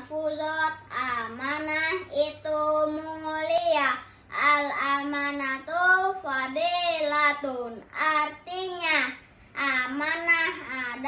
mahfuzat amanah itu mulia al amanatu fadilatun artinya amanah